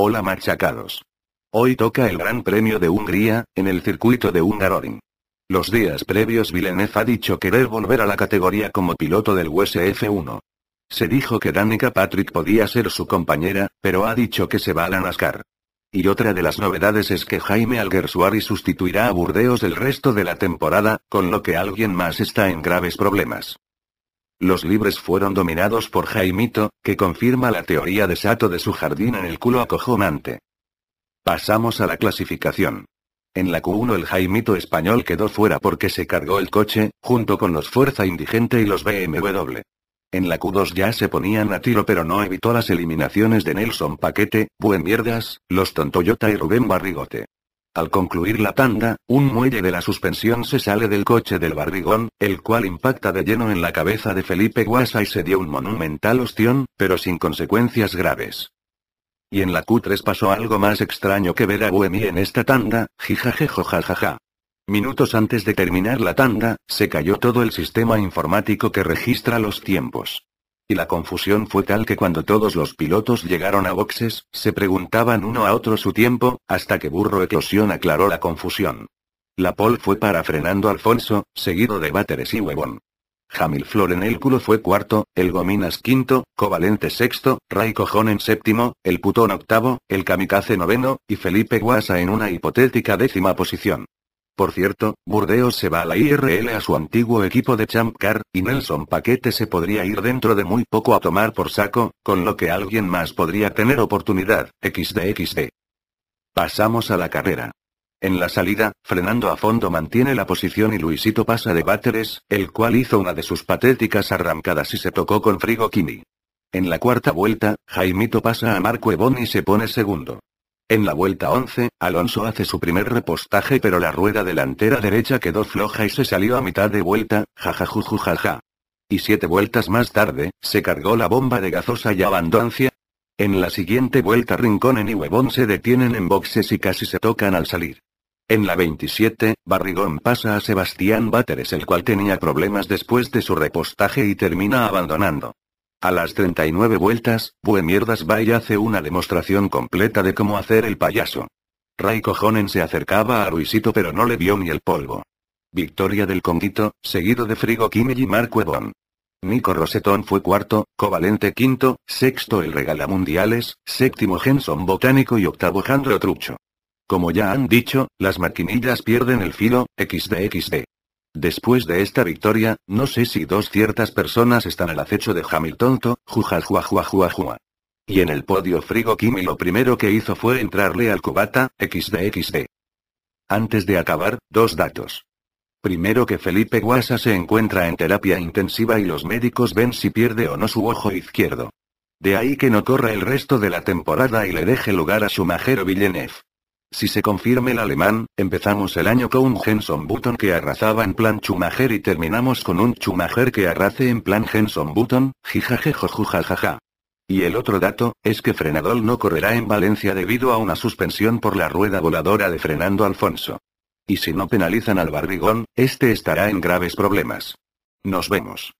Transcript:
Hola machacados. Hoy toca el Gran Premio de Hungría, en el circuito de Hungaroring. Los días previos Villeneuve ha dicho querer volver a la categoría como piloto del USF1. Se dijo que Danica Patrick podía ser su compañera, pero ha dicho que se va a la NASCAR. Y otra de las novedades es que Jaime Alguersuari sustituirá a Burdeos el resto de la temporada, con lo que alguien más está en graves problemas. Los libres fueron dominados por Jaimito, que confirma la teoría de Sato de su jardín en el culo acojonante. Pasamos a la clasificación. En la Q1 el Jaimito español quedó fuera porque se cargó el coche, junto con los Fuerza Indigente y los BMW. En la Q2 ya se ponían a tiro pero no evitó las eliminaciones de Nelson Paquete, Buen Mierdas, los Tontoyota y Rubén Barrigote. Al concluir la tanda, un muelle de la suspensión se sale del coche del barrigón, el cual impacta de lleno en la cabeza de Felipe Guasa y se dio un monumental ostión, pero sin consecuencias graves. Y en la Q3 pasó algo más extraño que ver a Buemi en esta tanda, jijajejojajaja. Minutos antes de terminar la tanda, se cayó todo el sistema informático que registra los tiempos. Y la confusión fue tal que cuando todos los pilotos llegaron a boxes, se preguntaban uno a otro su tiempo, hasta que Burro Eclosión aclaró la confusión. La pole fue para frenando Alfonso, seguido de Báteres y Huevón. Jamil Flor en el culo fue cuarto, el Gominas quinto, Covalente sexto, Ray Cojón en séptimo, el Putón octavo, el Kamikaze noveno, y Felipe Guasa en una hipotética décima posición. Por cierto, Burdeos se va a la IRL a su antiguo equipo de Champ Car, y Nelson Paquete se podría ir dentro de muy poco a tomar por saco, con lo que alguien más podría tener oportunidad, xdxd. Pasamos a la carrera. En la salida, frenando a fondo mantiene la posición y Luisito pasa de Váteres, el cual hizo una de sus patéticas arrancadas y se tocó con Frigo Kimi. En la cuarta vuelta, Jaimito pasa a Marco Ebon y se pone segundo. En la vuelta 11, Alonso hace su primer repostaje pero la rueda delantera derecha quedó floja y se salió a mitad de vuelta, jajajujujaja. Y siete vueltas más tarde, se cargó la bomba de Gazosa y abandonancia. En la siguiente vuelta Rinconen y Huevón se detienen en boxes y casi se tocan al salir. En la 27, Barrigón pasa a Sebastián Báteres el cual tenía problemas después de su repostaje y termina abandonando. A las 39 vueltas, Bue Mierdas va y hace una demostración completa de cómo hacer el payaso. Ray Cojonen se acercaba a Luisito pero no le vio ni el polvo. Victoria del Conguito, seguido de Frigo Kimmel y Marco Nico Rosetón fue cuarto, Covalente quinto, sexto el Regala Mundiales, séptimo Henson Botánico y octavo Jandro Trucho. Como ya han dicho, las maquinillas pierden el filo, xdxd. Después de esta victoria, no sé si dos ciertas personas están al acecho de Hamiltonto, jua. Y en el podio Frigo Kimi lo primero que hizo fue entrarle al cubata, XDXD. Antes de acabar, dos datos. Primero que Felipe Guasa se encuentra en terapia intensiva y los médicos ven si pierde o no su ojo izquierdo. De ahí que no corra el resto de la temporada y le deje lugar a su majero Villeneuve. Si se confirma el alemán, empezamos el año con un Henson Button que arrasaba en plan Schumacher y terminamos con un Schumacher que arrace en plan Henson Button, jijajejojujajaja. Y el otro dato, es que Frenadol no correrá en Valencia debido a una suspensión por la rueda voladora de Frenando Alfonso. Y si no penalizan al barrigón, este estará en graves problemas. Nos vemos.